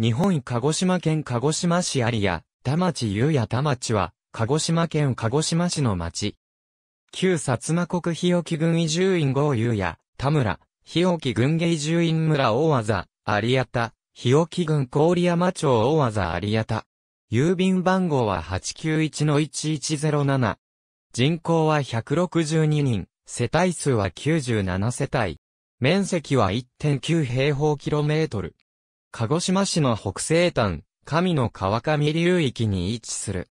日本鹿児島県鹿児島市有谷、田町優也田町は、鹿児島県鹿児島市の町。旧薩摩国日置郡移住院郷優也、田村、日置郡下移住院村大技、有谷田、日置郡郡山町大技有谷田。郵便番号は891-1107。人口は162人、世帯数は97世帯。面積は1.9平方キロメートル。鹿児島市の北西端、神の川上流域に位置する。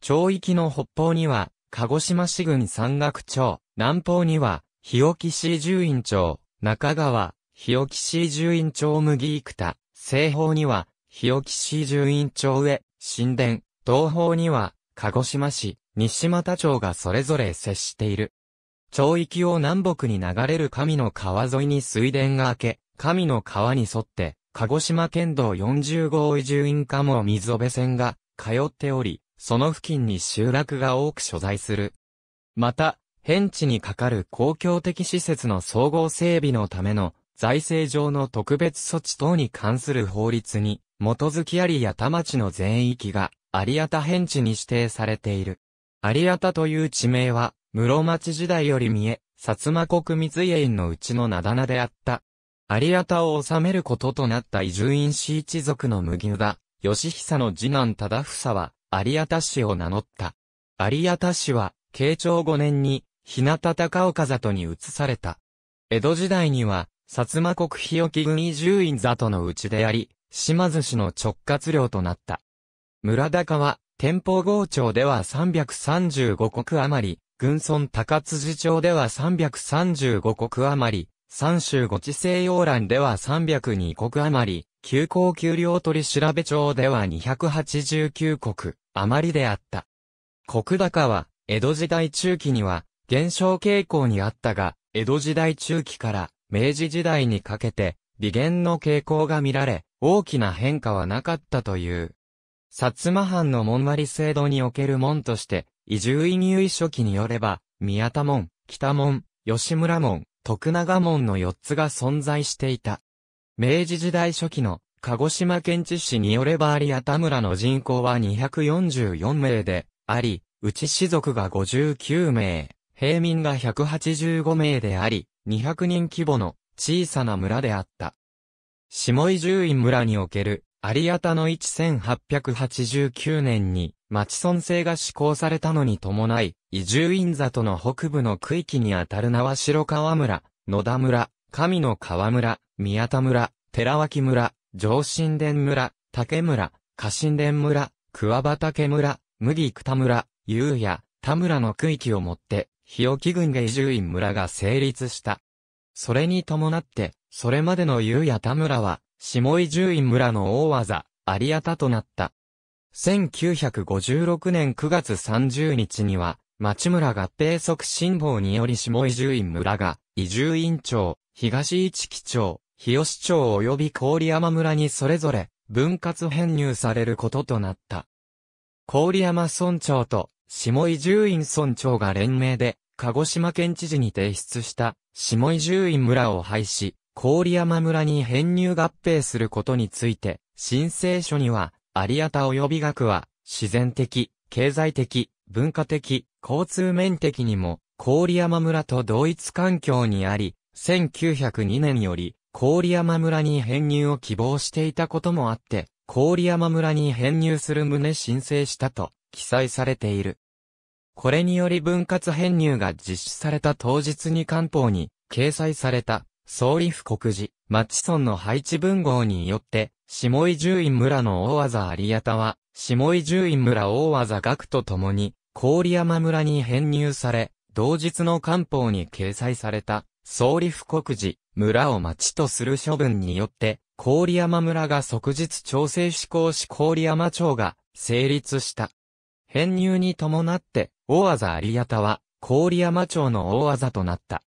町域の北方には、鹿児島市郡山岳町、南方には、日置市住院町、中川、日置市住院町麦生田、西方には、日置市住院町上、神殿、東方には、鹿児島市、西又町がそれぞれ接している。町域を南北に流れる神の川沿いに水田が開け、神の川に沿って、鹿児島県道40号移住院も水尾辺線が通っており、その付近に集落が多く所在する。また、変地にかかる公共的施設の総合整備のための財政上の特別措置等に関する法律に、基づき有谷町の全域が有谷変地に指定されている。有谷という地名は、室町時代より見え、薩摩国水園のうちの名棚であった、有リを治めることとなった伊集院氏一族の麦生義久の次男忠房は、有リ氏を名乗った。有リ氏は、慶長5年に、日向高岡里に移された。江戸時代には、薩摩国日置郡伊集院里のうちであり、島津氏の直轄領となった。村高は、天保郷町では335国余り、軍村高辻町では335国余り、三州五地西洋欄では302国余り、急行給料取調べ帳では289国余りであった。国高は、江戸時代中期には、減少傾向にあったが、江戸時代中期から明治時代にかけて、微減の傾向が見られ、大きな変化はなかったという。薩摩藩の門割制度における門として、移住移入遺書記によれば、宮田門、北門、吉村門、徳永門の4つが存在していた。明治時代初期の鹿児島県知事によれば有田村の人口は244名であり、うち士族が59名、平民が185名であり、200人規模の小さな村であった。下井住院村における有田の1889年に町村制が施行されたのに伴い、移住院里の北部の区域にあたる縄城川村、野田村、神の川村、宮田村、寺脇村、上新殿村、竹村、下新殿村、桑畑村、麦北村、優也、田村の区域をもって、日置郡下移住院村が成立した。それに伴って、それまでの優也田村は、下移住院村の大技、有りとなった。1956年9月30日には、町村合併促進法により下伊集院村が、伊集院町、東市木町、日吉町及び郡山村にそれぞれ、分割編入されることとなった。郡山村長と下伊集院村長が連名で、鹿児島県知事に提出した、下伊集院村を廃止、郡山村に編入合併することについて、申請書には、アリアタ及び学は、自然的、経済的、文化的、交通面的にも、郡山村と同一環境にあり、1902年より、郡山村に編入を希望していたこともあって、郡山村に編入する旨申請したと、記載されている。これにより分割編入が実施された当日に官報に掲載された、総理府告示、町村の配置文号によって、下井十院村の大技有田は、下井十院村大技学と共に、郡山村に編入され、同日の官報に掲載された、総理布告時、村を町とする処分によって、郡山村が即日調整施行し郡山町が成立した。編入に伴って、大技有田は、郡山町の大技となった。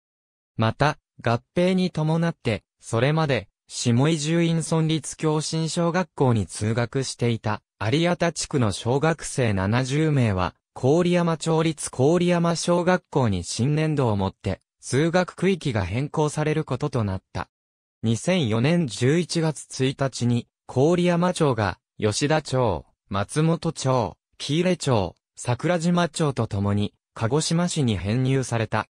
また、合併に伴って、それまで、下井住院村立教新小学校に通学していた有田地区の小学生70名は、郡山町立郡山小学校に新年度をもって、通学区域が変更されることとなった。2004年11月1日に、郡山町が、吉田町、松本町、喜入町、桜島町とともに、鹿児島市に編入された。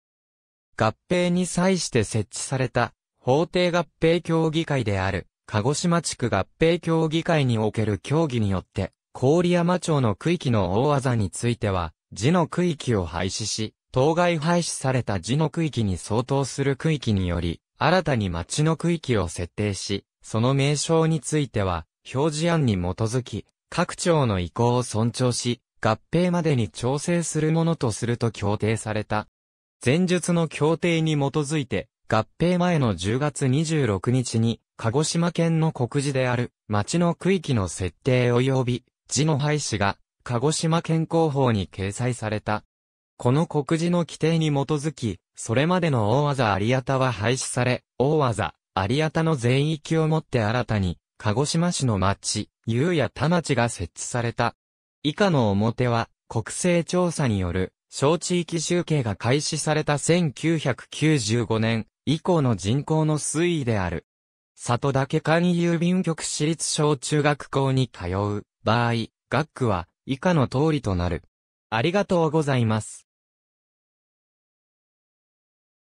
合併に際して設置された法定合併協議会である、鹿児島地区合併協議会における協議によって、郡山町の区域の大技については、字の区域を廃止し、当該廃止された字の区域に相当する区域により、新たに町の区域を設定し、その名称については、表示案に基づき、各町の意向を尊重し、合併までに調整するものとすると協定された。前述の協定に基づいて、合併前の10月26日に、鹿児島県の国字である町の区域の設定及び地の廃止が鹿児島県広報に掲載された。この国字の規定に基づき、それまでの大技有田は廃止され、大技有田の全域をもって新たに、鹿児島市の町、有や田町が設置された。以下の表は、国勢調査による、小地域集計が開始された1995年以降の人口の推移である。里岳間郵便局私立小中学校に通う場合、学区は以下の通りとなる。ありがとうございます。